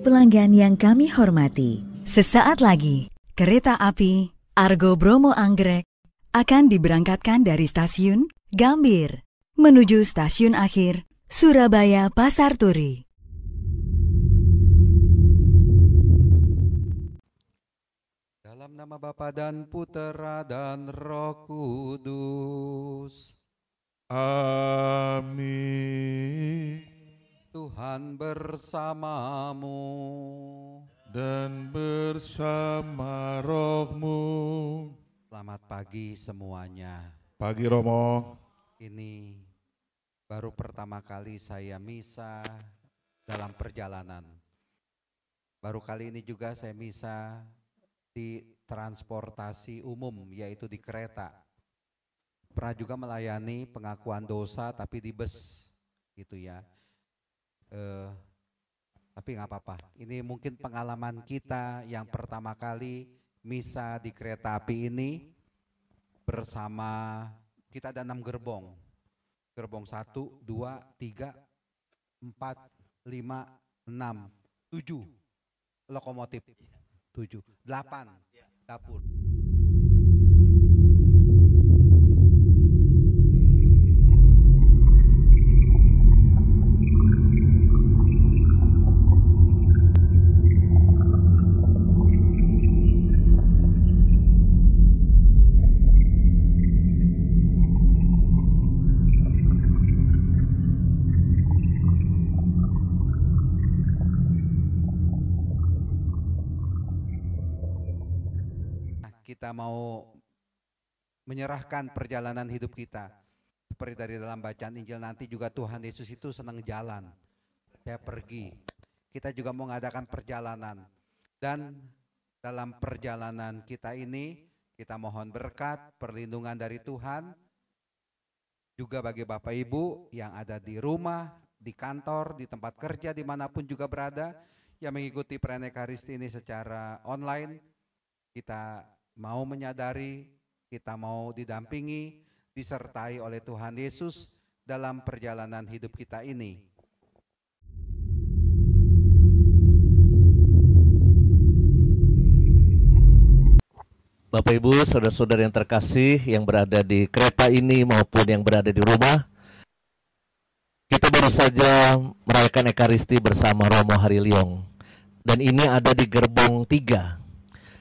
Pelanggan yang kami hormati, sesaat lagi kereta api Argo Bromo Anggrek akan diberangkatkan dari stasiun Gambir menuju stasiun akhir Surabaya Pasar Turi. Dalam nama Bapa dan Putera dan Roh Kudus. Amin. Tuhan bersamamu dan bersama rohmu. Selamat pagi semuanya. Pagi Romo. Ini baru pertama kali saya misa dalam perjalanan. Baru kali ini juga saya misa di transportasi umum yaitu di kereta. Pernah juga melayani pengakuan dosa tapi di bus gitu ya. Uh, tapi nggak apa-apa. Ini mungkin pengalaman kita yang pertama kali misa di kereta api ini bersama kita ada enam gerbong. Gerbong satu, dua, tiga, empat, lima, enam, tujuh lokomotif, tujuh, delapan dapur. kita mau menyerahkan perjalanan hidup kita. Seperti dari dalam bacaan Injil nanti juga Tuhan Yesus itu senang jalan. Saya pergi. Kita juga mau mengadakan perjalanan. Dan dalam perjalanan kita ini kita mohon berkat, perlindungan dari Tuhan. Juga bagi Bapak Ibu yang ada di rumah, di kantor, di tempat kerja, dimanapun juga berada, yang mengikuti peran Ekaristi ini secara online, kita mau menyadari, kita mau didampingi, disertai oleh Tuhan Yesus dalam perjalanan hidup kita ini. Bapak Ibu, saudara-saudara yang terkasih yang berada di kereta ini maupun yang berada di rumah. Kita baru saja merayakan Ekaristi bersama Romo Hariliong. Dan ini ada di gerbong tiga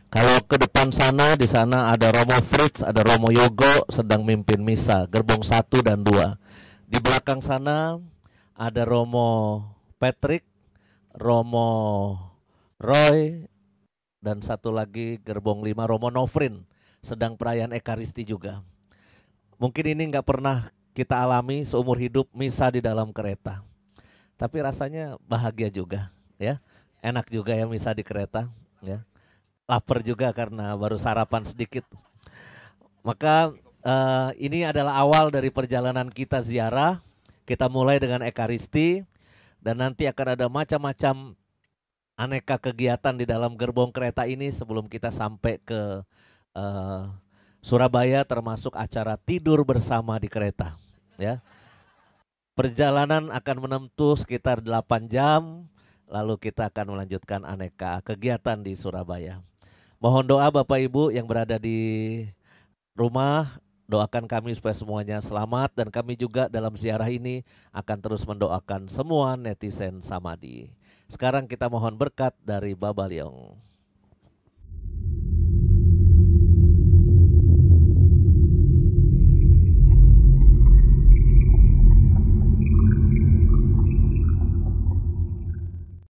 kalau ke depan sana di sana ada Romo Fritz, ada Romo Yogo sedang mimpin misa gerbong 1 dan 2. Di belakang sana ada Romo Patrick, Romo Roy dan satu lagi gerbong 5 Romo Novrin sedang perayaan Ekaristi juga. Mungkin ini nggak pernah kita alami seumur hidup misa di dalam kereta. Tapi rasanya bahagia juga ya. Enak juga ya misa di kereta ya lapar juga karena baru sarapan sedikit. Maka uh, ini adalah awal dari perjalanan kita ziarah. Kita mulai dengan Ekaristi dan nanti akan ada macam-macam aneka kegiatan di dalam gerbong kereta ini sebelum kita sampai ke uh, Surabaya termasuk acara tidur bersama di kereta ya. Perjalanan akan menempuh sekitar 8 jam lalu kita akan melanjutkan aneka kegiatan di Surabaya. Mohon doa Bapak Ibu yang berada di rumah, doakan kami supaya semuanya selamat dan kami juga dalam ziarah ini akan terus mendoakan semua netizen Samadi. Sekarang kita mohon berkat dari Baba Leong.